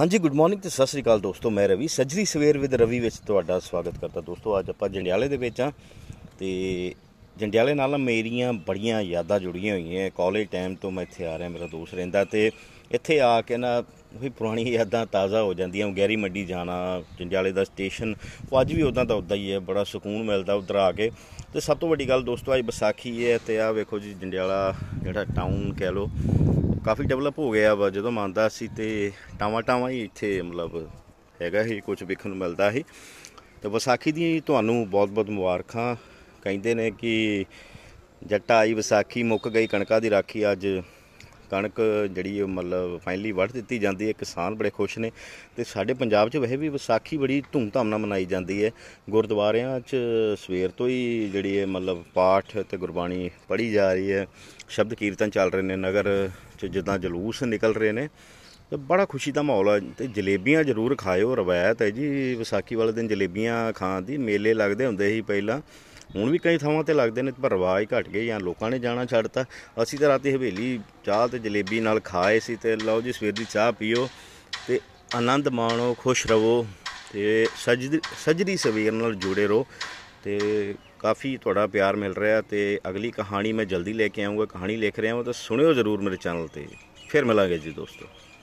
ਹਾਂਜੀ good morning ਤੇ ਸਤਿ ਸ੍ਰੀ ਅਕਾਲ ਦੋਸਤੋ ਮੈਂ ਰਵੀ ਸੱਜਰੀ ਸਵੇਰ ਵਿਦ ਰਵੀ ਵਿੱਚ ਤੁਹਾਡਾ ਸਵਾਗਤ ਕਰਦਾ ਦੋਸਤੋ ਅੱਜ ਆਪਾਂ ਜੰਡਿਆਲੇ ਦੇ ਵਿੱਚ ਆ ਤੇ ਜੰਡਿਆਲੇ ਨਾਲ ਮੇਰੀਆਂ ਬੜੀਆਂ ਯਾਦਾਂ ਜੁੜੀਆਂ ਹੋਈਆਂ ਕਾਲਜ ਟਾਈਮ ਤੋਂ ਮੈਂ ਇੱਥੇ ਆ ਰਿਹਾ ਮੇਰਾ ਦੋਸਤ ਰਹਿੰਦਾ ਤੇ ਇੱਥੇ ਆ ਕੇ ਨਾ ਉਹੀ ਪੁਰਾਣੀ ਯਾਦਾਂ ਤਾਜ਼ਾ ਹੋ ਜਾਂਦੀਆਂ ਗੈਰੀ ਮੱਡੀ ਜਾਣਾ ਜੰਜਾਲੇ ਦਾ ਸਟੇਸ਼ਨ ਉਹ ਅੱਜ ਵੀ ਉਦਾਂ ਦਾ ਉਦਾਂ ਹੀ ਹੈ ਬੜਾ ਸਕੂਨ ਮਿਲਦਾ ਉਧਰ ਆ ਕੇ ਤੇ ਸਭ ਤੋਂ ਵੱਡੀ ਗੱਲ ਦੋਸਤੋ ਅੱਜ ਵਿਸਾਖੀ ਹੈ ਤੇ ਆ ਵੇਖੋ ਜੀ ਜੰਡਿਆਲਾ ਜਿਹੜਾ ਟਾਊਨ ਕਹਿ ਲੋ ਕਾਫੀ ਡਿਵੈਲਪ ਹੋ ਗਿਆ ਵਾ ਜਦੋਂ ਮੰਨਦਾ ਸੀ ਤੇ ਟਾਵਾ ਟਾਵਾ ਹੀ ਇੱਥੇ ਮਤਲਬ ਹੈਗਾ ਹੀ ਕੁਝ ਵੇਖਣ ਨੂੰ ਮਿਲਦਾ ਹੀ ਤੇ ਵਿਸਾਖੀ ਦੀ ਤੁਹਾਨੂੰ ਬਹੁਤ-ਬਹੁਤ ਮੁਬਾਰਕਾਂ ਕਹਿੰਦੇ ਨੇ ਕਿ ਜੱਟਾ ਆਈ ਵਿਸਾਖੀ ਮੁੱਕ ਗਈ ਕਣਕਾਂ ਦੀ ਰਾਖੀ ਅੱਜ ਕਣਕ ਜਿਹੜੀ ਮਤਲਬ ਫਾਈਨਲੀ ਵੜ ਦਿੱਤੀ ਜਾਂਦੀ ਹੈ ਕਿਸਾਨ ਬੜੇ ਖੁਸ਼ ਨੇ ਤੇ ਸਾਡੇ ਪੰਜਾਬ 'ਚ ਵੈਸੇ ਵੀ ਵਿਸਾਖੀ ਬੜੀ ਧੂਮਧਾਮ ਨਾਲ ਮਨਾਈ ਜਾਂਦੀ ਹੈ ਗੁਰਦੁਆਰਿਆਂ 'ਚ ਸਵੇਰ ਤੋਂ ਹੀ ਜਿਹੜੀ ਹੈ ਮਤਲਬ ਪਾਠ ਤੇ ਗੁਰਬਾਣੀ ਪੜ੍ਹੀ ਜਾ ਰਹੀ ਹੈ ਸ਼ਬਦ ਕੀਰਤਨ ਚੱਲ ਰਹੇ ਨੇ ਨਗਰ 'ਚ ਜਿੱਦਾਂ ਜਲੂਸ ਨਿਕਲ ਰਹੇ ਨੇ ਤੇ ਬੜਾ ਖੁਸ਼ੀ ਦਾ ਮਾਹੌਲ ਹੈ ਤੇ ਜਲੇਬੀਆਂ ਜ਼ਰੂਰ ਖਾਇਓ ਰਵਾਇਤ ਹੈ ਜੀ ਵਿਸਾਖੀ ਵਾਲੇ ਦਿਨ ਜਲੇਬੀਆਂ ਖਾਣ ਦੀ ਮੇਲੇ ਲੱਗਦੇ ਹੁੰਦੇ ਸੀ ਪਹਿਲਾਂ ਹੁਣ ਵੀ ਕਈ ਥਾਵਾਂ ਤੇ ਲੱਗਦੇ ਨੇ ਪਰ ਰਵਾਜ ਘਟ ਗਏ ਜਾਂ ਲੋਕਾਂ ਨੇ ਜਾਣਾ ਛੱਡਤਾ ਅਸੀਂ ਤਾਂ ਰਾਤੀ ਹਵੇਲੀ ਚਾਹ ਤੇ ਜਲੇਬੀ ਨਾਲ ਖਾਏ ਸੀ ਤੇ ਲਓ ਜੀ ਸਵੇਰ ਦੀ ਚਾਹ ਪੀਓ ਤੇ ਆਨੰਦ ਮਾਣੋ ਖੁਸ਼ ਰਹੋ ਤੇ ਸਜ ਸਜਦੀ ਸਵੇਰ ਨਾਲ ਜੁੜੇ ਰਹੋ ਤੇ ਕਾਫੀ ਤੁਹਾਡਾ ਪਿਆਰ ਮਿਲ ਰਿਹਾ ਤੇ ਅਗਲੀ ਕਹਾਣੀ ਮੈਂ ਜਲਦੀ ਲੈ ਕੇ ਆਉਂਗਾ ਕਹਾਣੀ ਲਿਖ ਰਿਹਾ ਹਾਂ ਤਾਂ ਸੁਣਿਓ ਜ਼ਰੂਰ ਮੇਰੇ ਚੈਨਲ ਤੇ ਫਿਰ ਮਿਲਾਂਗੇ ਜੀ ਦੋਸਤੋ